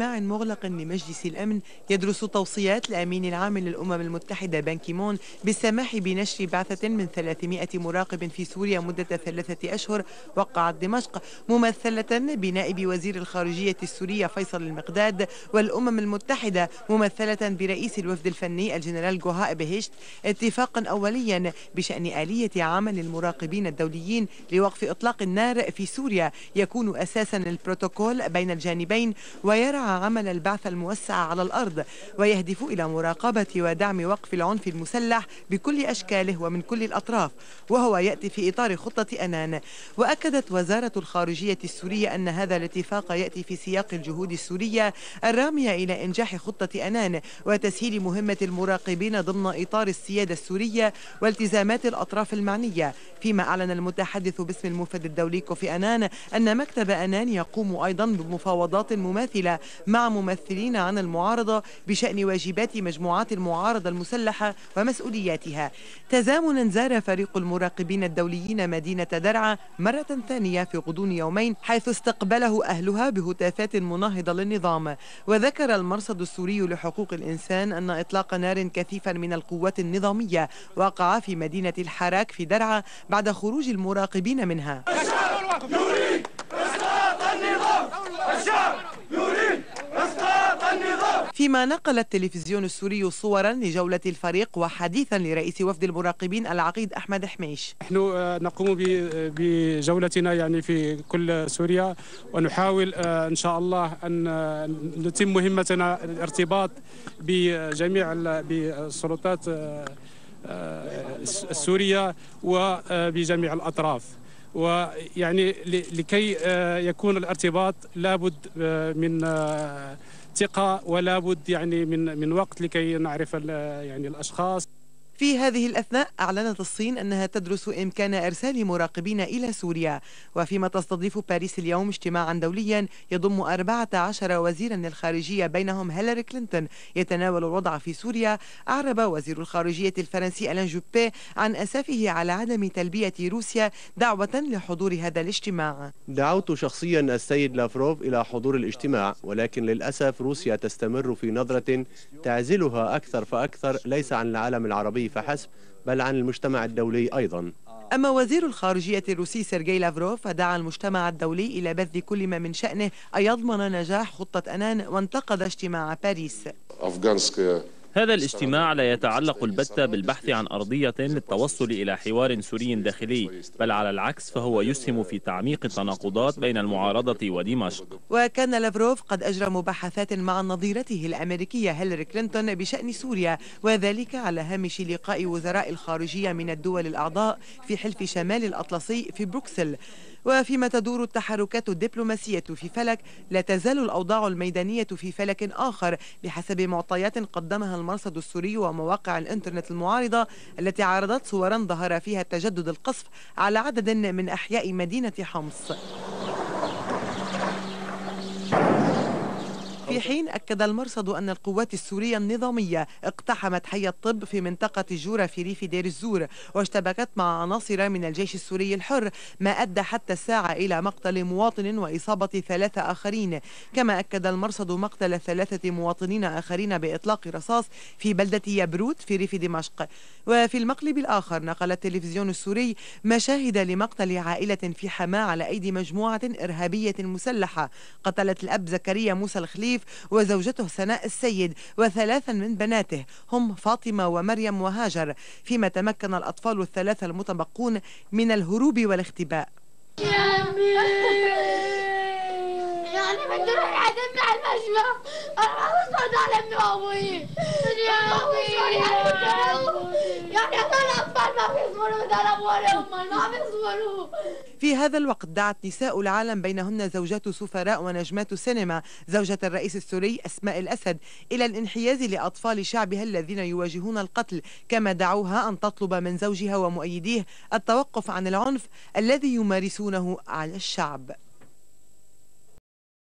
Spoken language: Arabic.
اجتماع مغلق لمجلس الأمن يدرس توصيات الأمين العام للأمم المتحدة كيمون بالسماح بنشر بعثة من 300 مراقب في سوريا مدة ثلاثة أشهر وقعت دمشق ممثلة بنائب وزير الخارجية السورية فيصل المقداد والأمم المتحدة ممثلة برئيس الوفد الفني الجنرال جوهاء بهشت اتفاقا أوليا بشأن آلية عمل المراقبين الدوليين لوقف إطلاق النار في سوريا يكون أساسا البروتوكول بين الجانبين ويرى عمل البعث الموسع على الأرض ويهدف إلى مراقبة ودعم وقف العنف المسلح بكل أشكاله ومن كل الأطراف وهو يأتي في إطار خطة أنان وأكدت وزارة الخارجية السورية أن هذا الاتفاق يأتي في سياق الجهود السورية الرامية إلى إنجاح خطة أنان وتسهيل مهمة المراقبين ضمن إطار السيادة السورية والتزامات الأطراف المعنية فيما أعلن المتحدث باسم المفد الدولي كوفي أنان أن مكتب أنان يقوم أيضا بمفاوضات مماثلة مع ممثلين عن المعارضة بشأن واجبات مجموعات المعارضة المسلحة ومسؤولياتها تزامنا زار فريق المراقبين الدوليين مدينة درعا مرة ثانية في غضون يومين حيث استقبله أهلها بهتافات مناهضة للنظام وذكر المرصد السوري لحقوق الإنسان أن إطلاق نار كثيفا من القوات النظامية وقع في مدينة الحراك في درعا بعد خروج المراقبين منها الشعب الوطني إسقاط النظام الشعب فيما نقل التلفزيون السوري صورا لجولة الفريق وحديثا لرئيس وفد المراقبين العقيد أحمد حميش نحن آه، نقوم آه، بجولتنا يعني في كل سوريا ونحاول آه، إن شاء الله أن نتم مهمتنا الارتباط بجميع السلطات السورية وبجميع الأطراف ويعني لكي يكون الارتباط لابد من ثقه ولا بد يعني من من وقت لكي نعرف يعني الاشخاص في هذه الأثناء أعلنت الصين أنها تدرس إمكان إرسال مراقبين إلى سوريا وفيما تستضيف باريس اليوم اجتماعا دوليا يضم 14 وزيرا للخارجية بينهم هيلاري كلينتون يتناول الوضع في سوريا أعرب وزير الخارجية الفرنسي ألان جوبي عن أسفه على عدم تلبية روسيا دعوة لحضور هذا الاجتماع دعوت شخصيا السيد لافروف إلى حضور الاجتماع ولكن للأسف روسيا تستمر في نظرة تعزلها أكثر فأكثر ليس عن العالم العربي فحسب بل عن المجتمع الدولي أيضا أما وزير الخارجية الروسي سيرجي لافروف فدعا المجتمع الدولي إلى بذل كل ما من شأنه أن يضمن نجاح خطة أنان وانتقد اجتماع باريس هذا الاجتماع لا يتعلق البتة بالبحث عن أرضية للتوصل إلى حوار سوري داخلي بل على العكس فهو يسهم في تعميق التناقضات بين المعارضة ودمشق وكان لافروف قد أجرى مباحثات مع نظيرته الأمريكية هيلاري كلينتون بشأن سوريا وذلك على هامش لقاء وزراء الخارجية من الدول الأعضاء في حلف شمال الأطلسي في بروكسل وفيما تدور التحركات الدبلوماسية في فلك لا تزال الأوضاع الميدانية في فلك آخر بحسب معطيات قدمها المرصد السوري ومواقع الإنترنت المعارضة التي عرضت صورا ظهر فيها تجدد القصف على عدد من أحياء مدينة حمص في حين أكد المرصد أن القوات السورية النظامية اقتحمت حي الطب في منطقة جورة في ريف دير الزور واشتبكت مع عناصر من الجيش السوري الحر ما أدى حتى الساعة إلى مقتل مواطن وإصابة ثلاثة آخرين كما أكد المرصد مقتل ثلاثة مواطنين آخرين بإطلاق رصاص في بلدة يبروت في ريف دمشق وفي المقلب الآخر نقل التلفزيون السوري مشاهد لمقتل عائلة في حماة على أيدي مجموعة إرهابية مسلحة قتلت الأب زكريا موسى الخليف وزوجته سناء السيد وثلاثا من بناته هم فاطمة ومريم وهاجر فيما تمكن الأطفال الثلاثة المتبقون من الهروب والاختباء يعني بدي اروح على المجمع انا عاوز على ابني وابوي يا ابوي في هذا الوقت دعت نساء العالم بينهن زوجات سفراء ونجمات سينما زوجة الرئيس السوري أسماء الأسد إلى الانحياز لأطفال شعبها الذين يواجهون القتل كما دعوها أن تطلب من زوجها ومؤيديه التوقف عن العنف الذي يمارسونه على الشعب